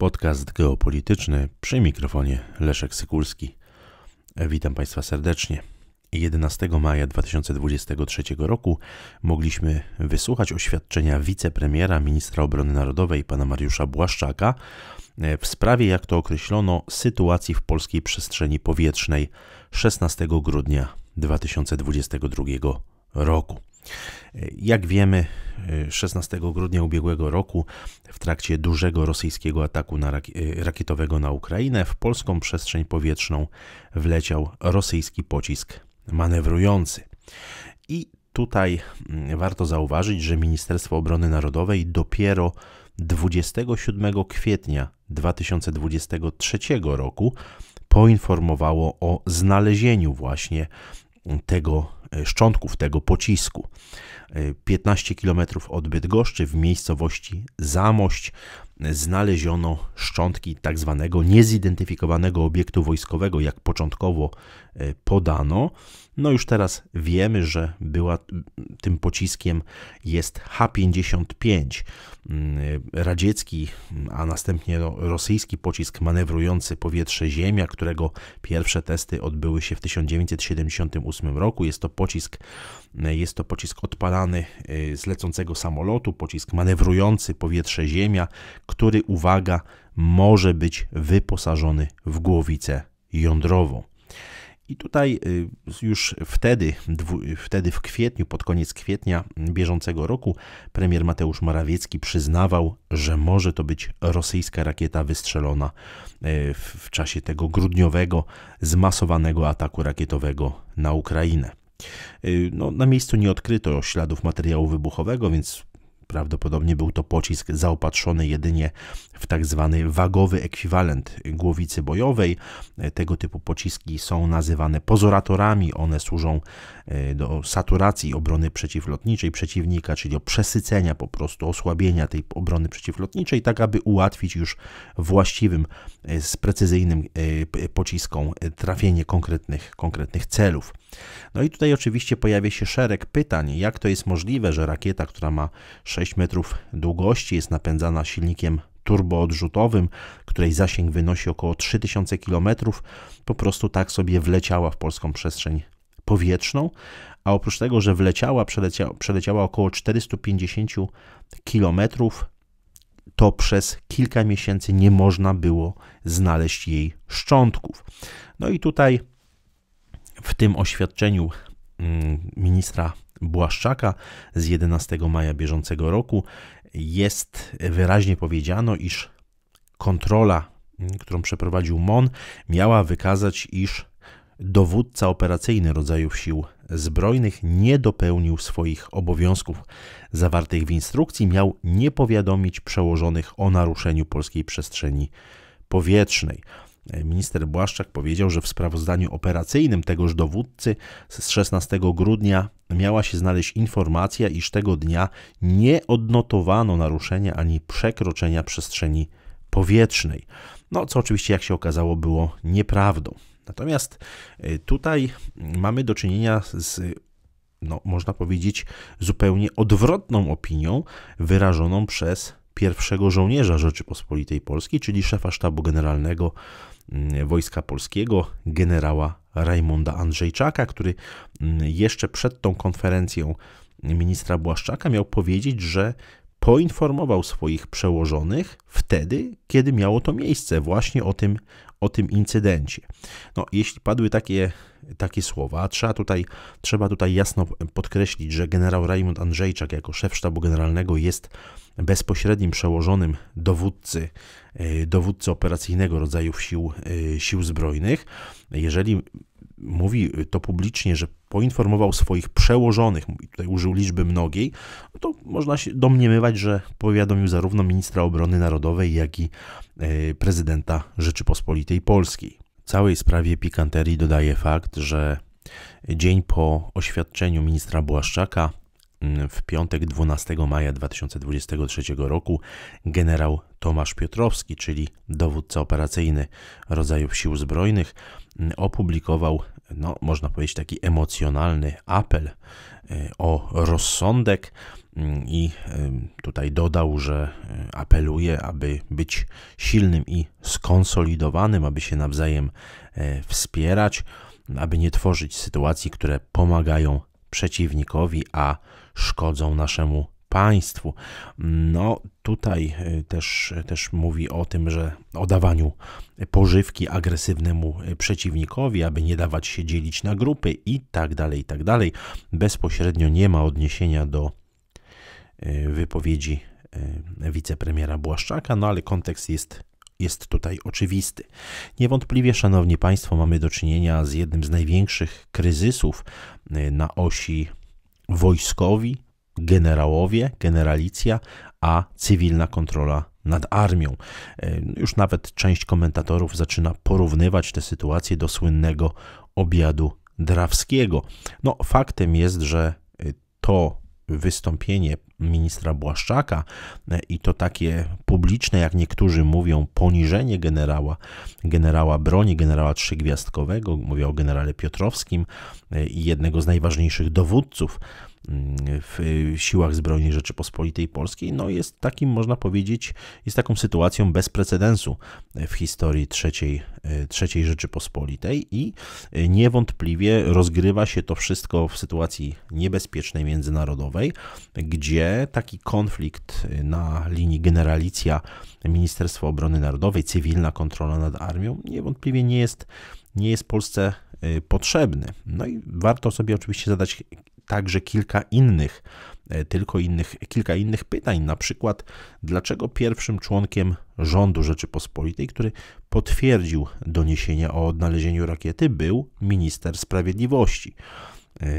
Podcast geopolityczny przy mikrofonie Leszek Sykulski. Witam Państwa serdecznie. 11 maja 2023 roku mogliśmy wysłuchać oświadczenia wicepremiera, ministra obrony narodowej pana Mariusza Błaszczaka e, w sprawie, jak to określono, sytuacji w polskiej przestrzeni powietrznej 16 grudnia 2022 roku. Jak wiemy, 16 e, grudnia ubiegłego roku w trakcie dużego rosyjskiego ataku na e, rakietowego na Ukrainę w polską przestrzeń powietrzną wleciał rosyjski pocisk manewrujący. I tutaj mm, warto zauważyć, że Ministerstwo Obrony Narodowej dopiero 27 kwietnia 2023 roku poinformowało o znalezieniu właśnie tego E, szczątków tego pocisku. 15 e, km od Bydgoszczy w miejscowości Zamość znaleziono szczątki tak zwanego niezidentyfikowanego obiektu wojskowego, jak początkowo e, podano. No już teraz wiemy, że była tym pociskiem jest H-55, mm, e, radziecki, a następnie rosyjski pocisk manewrujący powietrze-ziemia, którego pierwsze testy odbyły się w 1978 roku. Jest to pocisk, e, jest to pocisk odpalany z lecącego samolotu, pocisk manewrujący powietrze-ziemia, który, uwaga, może być wyposażony w głowicę jądrową. I tutaj y, już wtedy, wtedy w kwietniu, pod koniec kwietnia bieżącego roku, premier Mateusz Morawiecki przyznawał, że może to być rosyjska rakieta wystrzelona y, w czasie tego grudniowego, zmasowanego ataku rakietowego na Ukrainę. Y, no, na miejscu nie odkryto śladów materiału wybuchowego, więc Prawdopodobnie był to pocisk zaopatrzony jedynie w tak zwany wagowy ekwiwalent głowicy bojowej. Tego typu pociski są nazywane pozoratorami. One służą e, do saturacji obrony przeciwlotniczej przeciwnika, czyli do przesycenia, po prostu osłabienia tej obrony przeciwlotniczej, tak aby ułatwić już właściwym, e, z precyzyjnym e, pociskom trafienie konkretnych, konkretnych celów. No i tutaj oczywiście pojawia się szereg pytań, jak to jest możliwe, że rakieta, która ma 6 metrów długości, jest napędzana silnikiem turboodrzutowym, której zasięg wynosi około 3000 km, po prostu tak sobie wleciała w polską przestrzeń powietrzną, a oprócz tego, że wleciała, przeleciała, przeleciała około 450 km, to przez kilka miesięcy nie można było znaleźć jej szczątków. No i tutaj w tym oświadczeniu mm, ministra Błaszczaka z 11 maja bieżącego roku jest wyraźnie powiedziano, iż kontrola, mm, którą przeprowadził MON, miała wykazać, iż dowódca operacyjny rodzajów sił zbrojnych nie dopełnił swoich obowiązków zawartych w instrukcji, miał nie powiadomić przełożonych o naruszeniu polskiej przestrzeni powietrznej. E, minister Błaszczak powiedział, że w sprawozdaniu operacyjnym tegoż dowódcy z 16 grudnia miała się znaleźć informacja, iż tego dnia nie odnotowano naruszenia ani przekroczenia przestrzeni powietrznej. No, co oczywiście, jak się okazało, było nieprawdą. Natomiast e, tutaj mamy do czynienia z, no, można powiedzieć, zupełnie odwrotną opinią wyrażoną przez pierwszego żołnierza Rzeczypospolitej Polskiej, czyli szefa sztabu generalnego mm, Wojska Polskiego, generała Rajmunda Andrzejczaka, który mm, jeszcze przed tą konferencją ministra Błaszczaka miał powiedzieć, że poinformował swoich przełożonych wtedy, kiedy miało to miejsce, właśnie o tym, o tym incydencie. No, jeśli padły takie, takie słowa, trzeba tutaj, trzeba tutaj jasno podkreślić, że generał Raymond Andrzejczak jako szef sztabu generalnego jest bezpośrednim przełożonym dowódcy, e, dowódcy operacyjnego rodzaju sił, e, sił zbrojnych. Jeżeli mówi to publicznie, że poinformował swoich przełożonych, tutaj użył liczby mnogiej, no to można się domniemywać, że powiadomił zarówno ministra obrony narodowej, jak i e, prezydenta Rzeczypospolitej Polskiej. Całej sprawie pikanterii dodaje fakt, że dzień po oświadczeniu ministra Błaszczaka Mm, w piątek 12 maja 2023 roku generał Tomasz Piotrowski, czyli dowódca operacyjny rodzajów sił zbrojnych, mm, opublikował, no, można powiedzieć, taki emocjonalny apel y, o rozsądek mm, i tutaj dodał, że y, apeluje, aby być silnym i skonsolidowanym, aby się nawzajem y, wspierać, aby nie tworzyć sytuacji, które pomagają przeciwnikowi, a szkodzą naszemu państwu. No tutaj e, też, też mówi o tym, że o dawaniu pożywki agresywnemu e, przeciwnikowi, aby nie dawać się dzielić na grupy i tak dalej, i tak dalej. Bezpośrednio nie ma odniesienia do e, wypowiedzi wicepremiera Błaszczaka, no ale kontekst jest jest tutaj oczywisty. Niewątpliwie, Szanowni Państwo, mamy do czynienia z jednym z największych kryzysów y, na osi wojskowi, generałowie, generalicja, a cywilna kontrola nad armią. Y, już nawet część komentatorów zaczyna porównywać tę sytuację do słynnego obiadu Drawskiego. No, faktem jest, że y, to wystąpienie ministra Błaszczaka e, i to takie publiczne, jak niektórzy mówią, poniżenie generała, generała broni, generała trzygwiazdkowego, mówię o generale Piotrowskim e, i jednego z najważniejszych dowódców w siłach zbrojnych Rzeczypospolitej Polskiej, no jest takim, można powiedzieć, jest taką sytuacją bez precedensu w historii III, e, III Rzeczypospolitej i e, niewątpliwie rozgrywa się to wszystko w sytuacji niebezpiecznej międzynarodowej, gdzie taki konflikt e, na linii generalicja Ministerstwa Obrony Narodowej, cywilna kontrola nad armią, niewątpliwie nie jest, nie jest Polsce potrzebny. No i warto sobie oczywiście zadać także kilka innych, e, tylko innych, kilka innych pytań, na przykład dlaczego pierwszym członkiem rządu Rzeczypospolitej, który potwierdził doniesienia o odnalezieniu rakiety, był minister sprawiedliwości.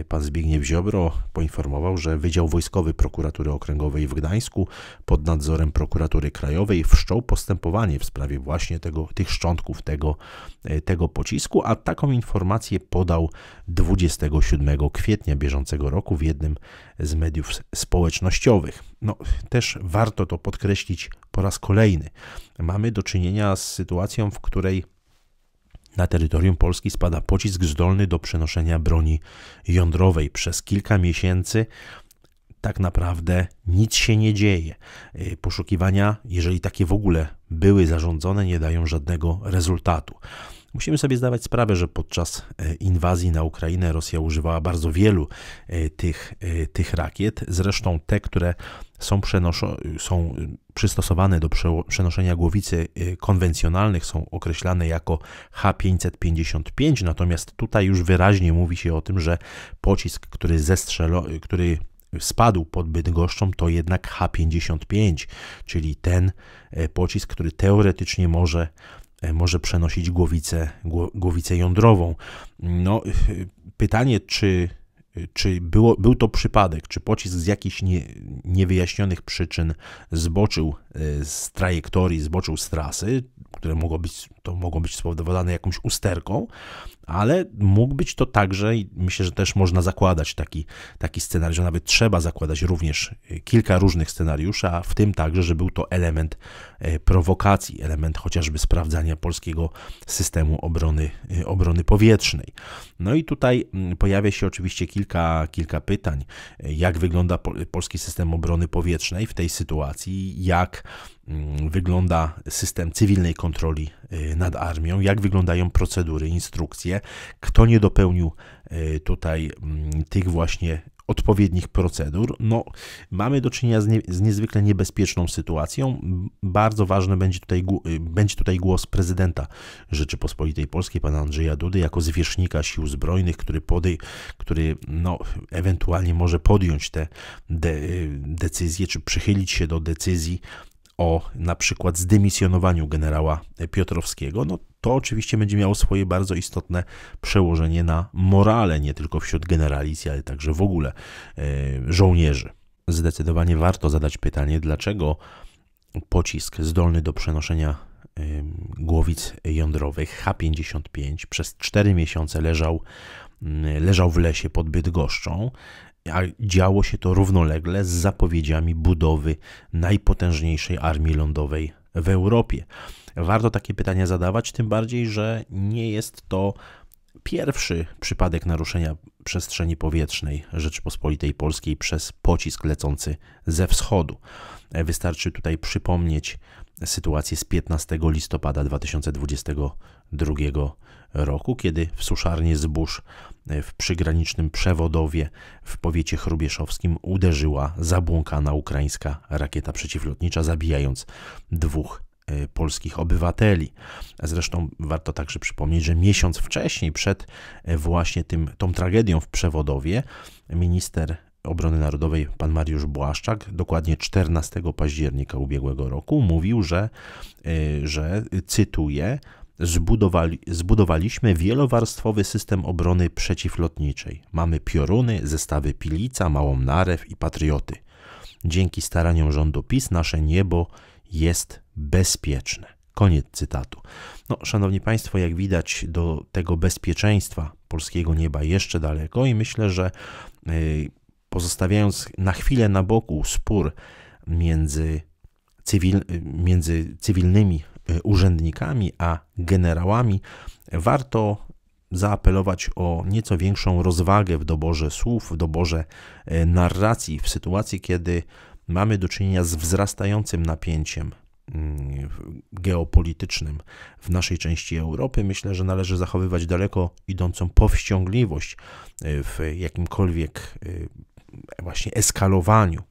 Y, pan Zbigniew Ziobro poinformował, że Wydział Wojskowy Prokuratury Okręgowej w Gdańsku pod nadzorem Prokuratury Krajowej wszczął postępowanie w sprawie właśnie tego, tych szczątków tego, y, tego pocisku, a taką informację podał 27 kwietnia bieżącego roku w jednym z mediów społecznościowych. No, też warto to podkreślić po raz kolejny. Mamy do czynienia z sytuacją, w której na terytorium Polski spada pocisk zdolny do przenoszenia broni jądrowej. Przez kilka miesięcy tak naprawdę nic się nie dzieje. Y, poszukiwania, jeżeli takie w ogóle były zarządzone, nie dają żadnego rezultatu. Musimy sobie zdawać sprawę, że podczas e, inwazji na Ukrainę Rosja używała bardzo wielu e, tych, e, tych rakiet. Zresztą te, które są, są przystosowane do przenoszenia głowicy konwencjonalnych, są określane jako H555, natomiast tutaj już wyraźnie mówi się o tym, że pocisk, który zestrzelo, który spadł pod Bydgoszczą, to jednak H55, czyli ten pocisk, który teoretycznie może E, może przenosić głowicę, głowicę jądrową. No, e, pytanie, czy, e, czy było, był to przypadek, czy pocisk z jakichś nie, niewyjaśnionych przyczyn zboczył z trajektorii, zboczył z trasy, które mogło być to mogą być spowodowane jakąś usterką, ale mógł być to także, i myślę, że też można zakładać taki, taki scenariusz, a nawet trzeba zakładać również y, kilka różnych scenariuszy, a w tym także, że był to element y, prowokacji, element chociażby sprawdzania polskiego systemu obrony, y, obrony powietrznej. No i tutaj mm, pojawia się oczywiście kilka, kilka pytań, jak wygląda polski system obrony powietrznej w tej sytuacji, jak mm, wygląda system cywilnej kontroli nad armią, jak wyglądają procedury, instrukcje, kto nie dopełnił e, tutaj mm, tych właśnie odpowiednich procedur. No, mamy do czynienia z, nie, z, niezwykle niebezpieczną sytuacją. Bardzo ważny będzie tutaj, y, będzie tutaj głos prezydenta Rzeczypospolitej Polskiej, pana Andrzeja Dudy, jako zwierzchnika sił zbrojnych, który, podej, który no, ewentualnie może podjąć te de, y, decyzje, czy przychylić się do decyzji o na przykład zdymisjonowaniu generała Piotrowskiego, no to oczywiście będzie miało swoje bardzo istotne przełożenie na morale nie tylko wśród generalicji, ale także w ogóle e, żołnierzy. Zdecydowanie warto zadać pytanie, dlaczego pocisk zdolny do przenoszenia głowic jądrowych H-55 przez 4 miesiące leżał, leżał w lesie pod Bydgoszczą a działo się to równolegle z zapowiedziami budowy najpotężniejszej armii lądowej w Europie. Warto takie pytania zadawać, tym bardziej, że nie jest to pierwszy przypadek naruszenia przestrzeni powietrznej Rzeczypospolitej Polskiej przez pocisk lecący ze wschodu. Wystarczy tutaj przypomnieć sytuację z 15 listopada 2022 roku, kiedy w suszarnie zbóż e, w przygranicznym przewodowie w powiecie chrubieszowskim uderzyła zabłąkana ukraińska rakieta przeciwlotnicza, zabijając dwóch e, polskich obywateli. Zresztą warto także przypomnieć, że miesiąc wcześniej, przed e, właśnie tym, tą tragedią w przewodowie, minister Obrony Narodowej pan Mariusz Błaszczak dokładnie 14 października ubiegłego roku mówił, że, y, że y, cytuję, Zbudowali, zbudowaliśmy wielowarstwowy system obrony przeciwlotniczej. Mamy pioruny, zestawy Pilica, Małą Narew i Patrioty. Dzięki staraniom rządu PiS nasze niebo jest bezpieczne. Koniec cytatu. No, szanowni Państwo, jak widać, do tego bezpieczeństwa polskiego nieba jeszcze daleko i myślę, że y, pozostawiając na chwilę na boku spór między, cywil, między cywilnymi e, urzędnikami a generałami, warto zaapelować o nieco większą rozwagę w doborze słów, w doborze e, narracji, w sytuacji, kiedy mamy do czynienia z wzrastającym napięciem mm, geopolitycznym w naszej części Europy. Myślę, że należy zachowywać daleko idącą powściągliwość e, w jakimkolwiek właśnie eskalowaniu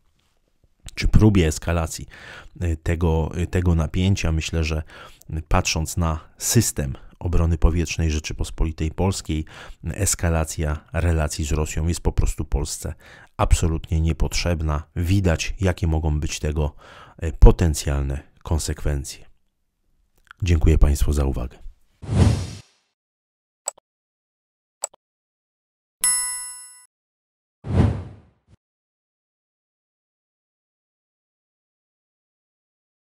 czy próbie eskalacji y, tego, y, tego napięcia. Myślę, że patrząc na system obrony powietrznej Rzeczypospolitej Polskiej, eskalacja relacji z Rosją jest po prostu Polsce absolutnie niepotrzebna. Widać, jakie mogą być tego y, potencjalne konsekwencje. Dziękuję Państwu za uwagę.